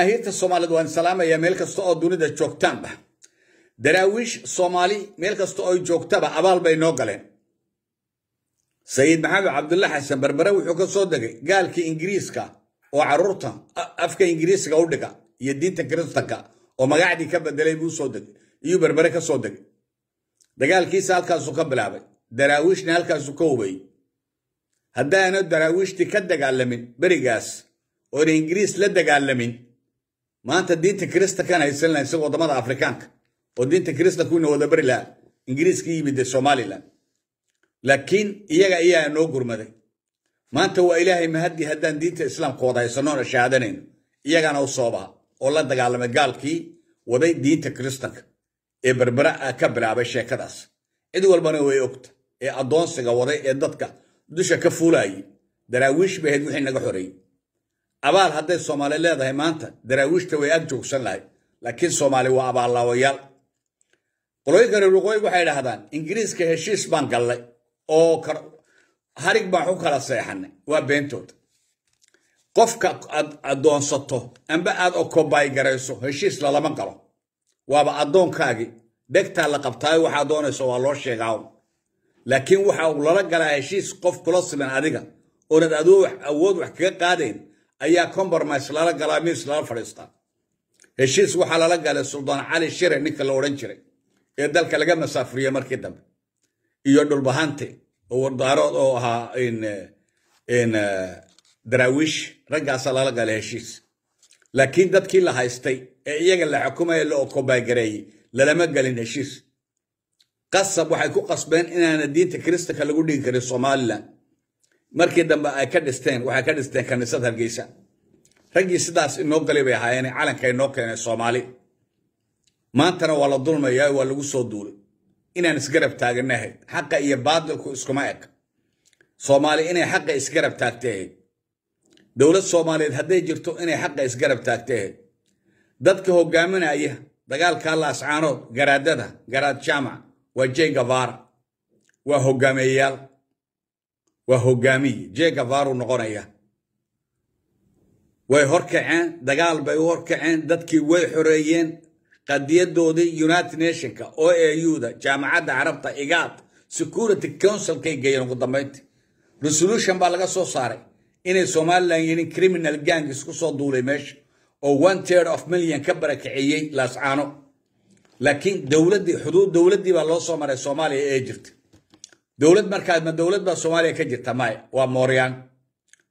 jamaahirta soomaaliyed waan salaamayaa meel kasta oo dunida joogtaanba daraawiish soomaali meel kasta oo joogtaba abaal bay noo galeen sayid maxamed cabdulla xasan berbere wuxuu kasoo degay gaalkii ingiriiska oo caruurta afka ingiriisga u dhiga iyo diinta kristanka oo magacdii ka bedelay buu soo degay iyuu berbere ka degay dagaalkiisa halkaasuu ka bilaabay daraawiishna halkaasuu ka hubay haddaana daraawiishtii ka dagaalamin berigaas oona ingiriis la dagaalamin maanta diinta kirista kan haysan laha isaga wadamada afrikaanka oo diinta kirista kuwina wada bari laha ingiriiska yimid somalilan laakiin iyaga ayaa noo gurmaday maanta waa ilaahay mahaddi haddaan diinta islaamka wada haysanoona shahaadanayno iyagaana u soobaha oo la dagaalamay gaalkii waday diinta kiristanka ee berbera ah, ka bilaabay sheekadaas cid walbana way ogta ee addoonsiga waday ee dadka dusha ka fuulaayay daraawiish bay ahayd wixii naga xoreeyey abaal hadday soomaali leedahay maanta daraawiishta way ag joogsan lahay laakiin soomaali waa abaallaawayaal qolooyinka reer waqooyi waxay idhaahdaan ingiriiska heshiis baan gallay oo harig baan ku kala seexanay waa beentooda qofka aad addoonsato amba aad okobaygarayso heshiis lalama galo waaba addoonkaagii dhegtaa la qabtaayo waxaa doonayso waa loo sheegaaun laakiin waxa lala galaa heshiis qof kula siman adiga oonaad awood wax kaga qaadayn ayaa compromise lala galaa miis lala fadhiistaa heshiis waxaa lala galay suldaan cali shire ninka la odhan jiray ee dalka laga masaafuriyey markii dambe iyo dhulbahante oo wardaarood oo ahaa eh, daraawiish raggaasaa lala galay heshiis laakiin dadkii la haystay ee iyaga la xukumaya la okobaagareeyey lalama gelin heshiis qasab waxay ku qasbeen inaana diinta kiristanka lagu dhigi karin somalilan مركي دم بقى كدستين وح كدستين كان يصدر الجيسة رجي سداس النوق اللي بيهاين على كي النوق يعني الصومالي ما ترى ولا دول ما جاي ولا وصل دول إن نسقرب تاج النهي حق إيه بعض إسكومايك صومالي إن حق إسقرب تاج تيه دولة صومالي هدي جرتو إن حق إسقرب تاج تيه دت كهو جامن أيه دقال كلا أسعانه جرددها جرد شامع وجي جبار وهو جاميال وهجامي جي غفارو نغوريا ويهوركعين دقال باي هوركعين دادكي ويحوريين قد يدو دي يونات نيشنكا او اي يودا جامعة دا عربتا ايقات سكورة الكونسل كي جيرو قدامت رسولوشن بالغا سو ساري اني سومال لان يني كريمنال جانج سكو سو دولي مش او وان تير اف مليان كبرك عيي لاسعانو لكن دولة دي حدود دولة دي بالله سومالي ايجرت dowlad markaadma dowlad baa soomaaliya ka jirta maye waa mooryaan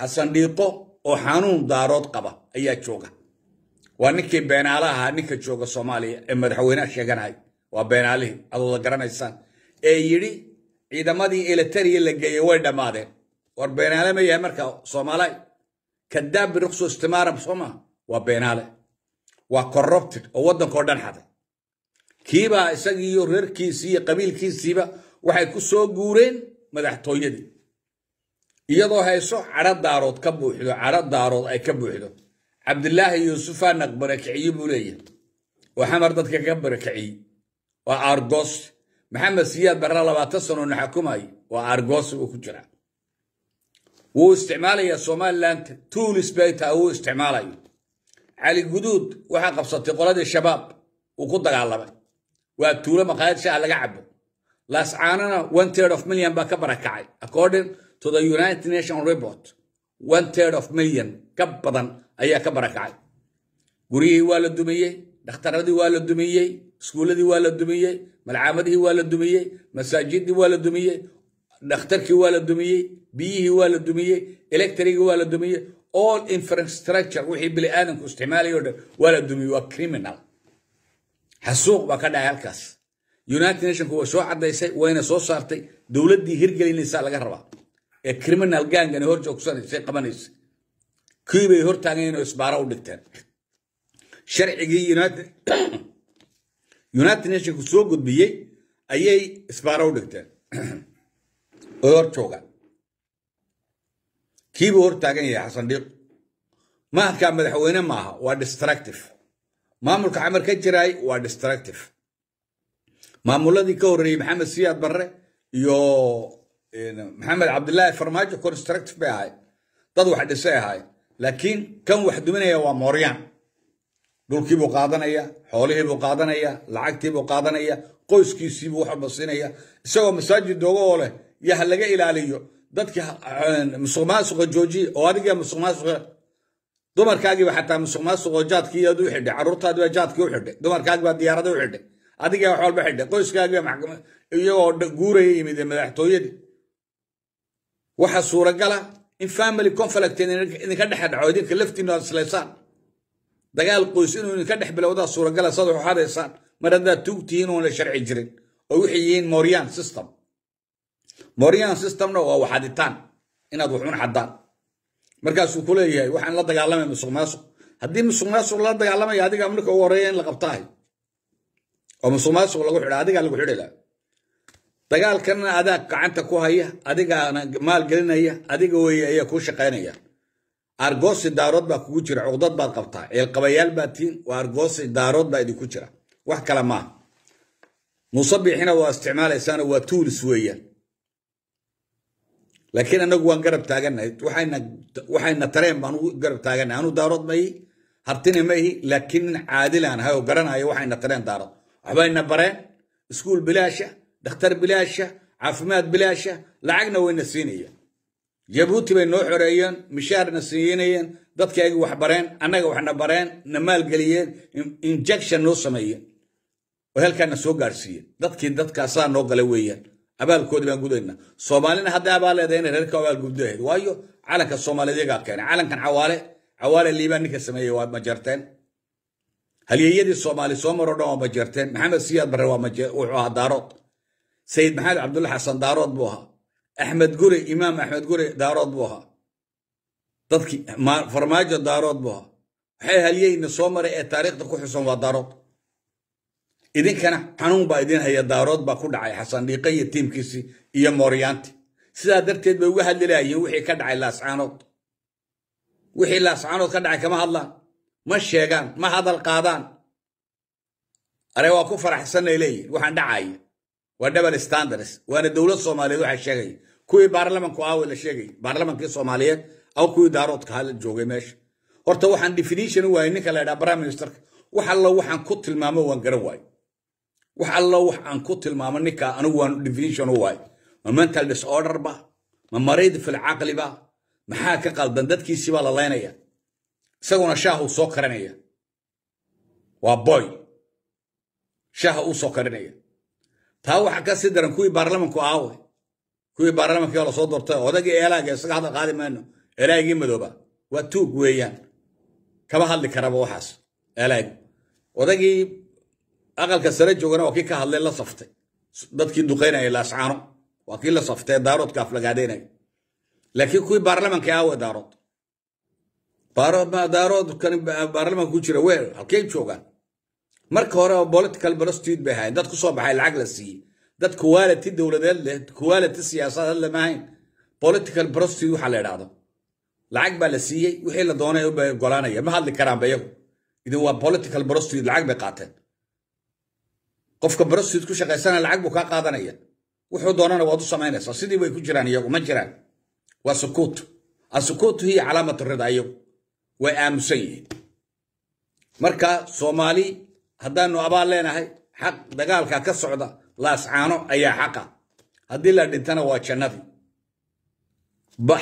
xasan dhiiqo oo xanuun daarood qaba ayaa jooga waa ninkii beenaalaha ninka jooga soomaaliya ee madaxweyneha sheeganay waa beenaalihii adood garanaysaan ee yidhi ciidamadii elatariya la geeyey way dhammaadeen war beenaale ma yahay marka soomaaliy kadaab biruqsu istimaara soo maaha waa beenaale waa corrupted oo waddanka oo dhan xaday كيبا إساقيو رير كيسي قبيل كيسي با وحي كسو قورين مدح طويدي إيادو هايسو عرد دارود كبو حدو عرد دارود أي كبو حدو عبد الله يوسف نقبرك عيي بولي وحمر دادك كبرك عيي وارغوس محمد سياد برا لبا تسنو نحكم هاي وارغوس وكجرع وو استعمالي سومال لانت تونس بيتا وو استعمالي علي قدود وحاقب ستقلاد الشباب وقود دقال وأبتولة مقاعد على جعبه عبو لاسعاننا one third of million بكبر كعي according to the United Nations report one third of million كبضا أي كبر كعي قريه والد دمية دي والد دمية سكولدي والد دمية ملعامده والد دمية مساجدي والد دمية دختركي والد دمية بيه والد دمية إلكتريك والد دمية all infrastructure وحي بالآن آدم استعمالي والد دمية وكريمنال xasuuq baa ka dhacay halkaas united nationku way soo cadaysay wayna soo saartay dowladdii hirgelinaysaa laga rabaa ee criminal gangan hor joogsanaysay qabanaysa kii bay hortaageen inuu isbaaro u dhigteen sharcigii united nationku soo gudbiyey ayay isbaaro u dhigteen oo hor joogaan kiibuu hortaagan yahay xasan dhiiq ma ahkaa madaxweyne maaha waa distractive مامل كعمر كجراي و destructive مامل لدي محمد سياد بره يو محمد عبد الله فرماج كور destructive بهاي تضو حد ساي هاي لكن كم واحد منها هو موريان دول كي بو قادنايا حوليه بو قادنايا لعقتي بو قادنايا قويس كي سي بو حبصينايا سوى مساجد دوغو له يهلقى إلاليو دادك مسوماسوغ جوجي وادقى مسوماسوغ dumarkaagiiba xataa musuqmaasuqoo jaadkii aad u xidhay carruurtaadi baa jaadkii u xidhay dumarkaagi baa diyaarada u xidhay adigaa wax walba xidhay qoyskaagiiba maxkama iyagoo guuraya yimid madaxtooyadii waxaa suuragala in family conflict idinka dhexdhaco idinka laftiinu aad islaysaan dagaal qoys inuu idinka dhex bilowdaa suuragala sad wax hadaysaan mar haddaad tuugtihiin oon la sharci jirin oo waxay yihiin morian system morian systemna waa waxaditaan inaad waxun caddaan markaasuu ku leeyahay waxaan la dagaalamay musuq haddii musuq maasuq lala dagaalamaya adiga marka ugu horeeya in la qabtaahay oo musuq lagu xidha adigaa lagu xidhi dagaalkanna adaa gacanta ku haya adigaana maal gelinaya adiga weeye ayaa kuu shaqaynaya argoosi daarood baa kugu jira cuqdad baad qabtaa ceelqabayaal baad tihiin waa argoosi daarood baa idinku jira wax kale maaha muusabixina waa isticmaalaysaana waa tuulis weeyaan لكن أنا جوان قرب تاجنا وحنا وحنا ترين بانو قرب تاجنا أنا دارض ماي هرتني ماي لكن عادل أنا هاي وقرن هاي وحنا ترين دارض عباينا برين سكول بلاشة دختر بلاشة عفمات بلاشة لعقنا وين الصينية جبوتي بين نوح رأيان مشاعر نسينيا ضد كي أجو حبرين أنا جو حنا برين نمال قليل إنجكشن نص ماي وهل كان سوق عرسيه ضد كي ضد كاسان نقل وياه abaalkoodii baan gudayna soomaalina hadda abaal leedahay inay reerka abaal guddahayd waayo calanka soomaaliyeed iyagaa keenay calankan cawaale cawaale liibaan ninka sameeyey waa majarteen halyeeyadii soomaali soo maroo dhan waa majarteen maxamed siyaad barre waa wuxuu ahaa daarood sayid maxamed cabdulla xasan daarood buu ahaa axmed gure imaam axmed gure daarood buu ahaa dadkii farmaajo daarood buu ahaa waxay halyeyna soo maray ee taariikhda ku xusan waa daarood idinkana xanuun baa idin haya daarood baa ku dhacay xasandhiiqa iyo tiimkiisi iyo mooryaanti sidaa darteed bay uga hadlilaayeen wixii ka dhacay laascaanood wixii laascaanood ka dhacay kama hadlaan ma sheegaan ma hadal qaadaan are waa ku faraxsanay leeyihin waxaan dhacaya waa double standards waana dowlad soomaaliyeed waxaa sheegaya kuwii baarlamanku aawe la sheegay baarlamankii soomaaliyeed aw kuwii daaroodka hala joogay meesha horta waxaan definition u waayay ninka la ydhaha prime ministerka waxa alla waxaan ku tilmaamo waan garan waayo wax allo wax aan ku tilmaamo ninkaa anigu waan definition u ma mental disorder ba ma mariid fil ba maxaa ka qaldan dadkiisii baa la laynaya isaguna shaaha uu soo karinaya waa boy shaaha uu soo karinaya taa waxaa kasii daran kuwii baarlamanku aawe kuwii baarlamanka la soo doortay odagii eelaaga isaga hadal qaadi mayno eelaagii madooba waa tuug weeyaan kama hadli karaba waxaas eelaagi odagii aqalka sare joogana waa kii ka hadlay la saftay dadkii duqaynaya laascaano waa kii la saftay daaroodka aflagaadeynaya laakiin kuwii baarlamanka aawe daarood daaroodkani baarlamanka ku jira weel halkay joogaan marka hore political prostitute bay ahayn dad kusoo baxay lacag la siiyey dad kuwaalati dowladeed leh kuwaalati siyaasadeed lama hayn political prostitute waxaa la idhaahdo lacag baa la siiyey wixii la doonay bay golaanaya ma hadli karaan ba iyagu idin waa political prostitute lacag bay qaateen qofka brosud ku shaqaysana lacag buu kaa qaadanaya wuxuu doonana waad u samaynaysaa sidii bay ku jiraan iyagu ma jiraan waa sukuutu asukuutu hiya calaamatu rida iyagu way aamusan yihiin marka soomaali haddaanu abaal leenahay xaq dagaalka ka socda laascaano ayaa xaqa haddii la dhintana waa jannadii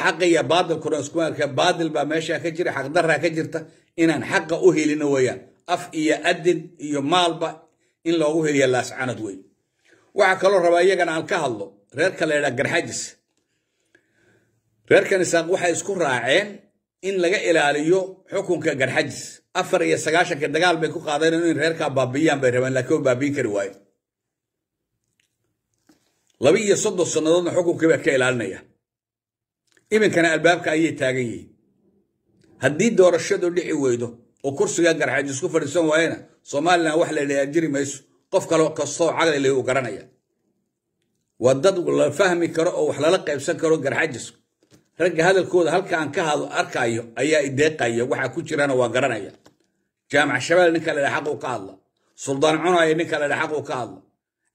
xaqa iyo baadilkuna isku arkaa baadil baa meeshaa ka jira xaqdaraa ka jirta inaan xaqa u helino weeyaan af iyo adin iyo maalba in loogu heliya laascanad wey waxaa kaloo rabaa iyagana aan ka hadlo reerka la ydhaa garxajis reerkan isaaq waxay isku raaceen in laga ilaaliyo xukunka garxajis afar iyo sagaashanka dagaal bay ku qaadeen in reerkaa baabiyaan bay rabeen laakiin waa baabiyin kari waayo laba iyo soddon sannadoodna xukunkii baa ka ilaalinaya iminkana albaabka ayay taagan yihiin haddii doorashadu dhici weydo oo kursiga garxajis ku fadhiisan waayena somalilan wax ladhayaa jiri mayso qof kale kastoo caqli leh uu garanaya waa dad la fahmi karo oo wax lala qaybsan karo garxajisku ragga hadalkooda halkaan ka hado arkaayo ayaa ideeqaya waxaa ku jirana waa garanaya jaamac shabeele ninka ladha xaquu ka hadla suldaan cunayo ninka ladha xaquu ka hadla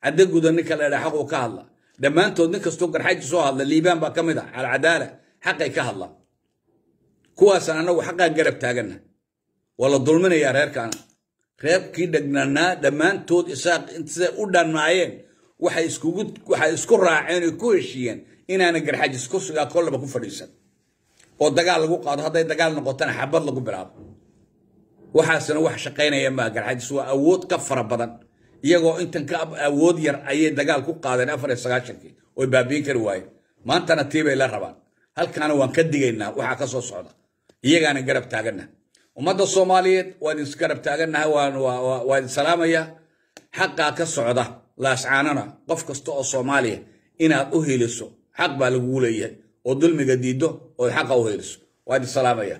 cadaguda ninka ladha xaquu ka hadla dhammaantood nin kastoo garxaji hadla liibaan baa ka mid ah alcadaala xaqay ka hadlaan kuwaasaan annagu xaqaan garab taaganna waa la dulminayaa reerkaana خيب كي دقنانا دمان تود إساق انت سأودان معين وحا يسكو قد وحا يسكو راعين وكو يشيين إنا نقر حاج يسكو سيقات كل بكو فريسان او دقال لقو قاد هاداي دقال نقوتان حباد لقو براب وحا سنا وحا شقينا يما قر حاج سوا أود كفر بدن يغو انتن كاب أود ير أي دقال كو قادنا فريس سغاشنكي ويبابين كرواي ما انتنا تيبه إلا ربان هل كانوا وان كدقينا وحا كسو صعودا يغانا قرب ummadda soomaaliyeed waa isgarab garab taagannahay waa idin salaamaya xaqaa ka socda laascaanana qof kasta oo soomaaliya inaad u heliso xaq baa lagugu leeyahay oo dulmiga diiddo oo xaqa u heliso waa idin salaamaya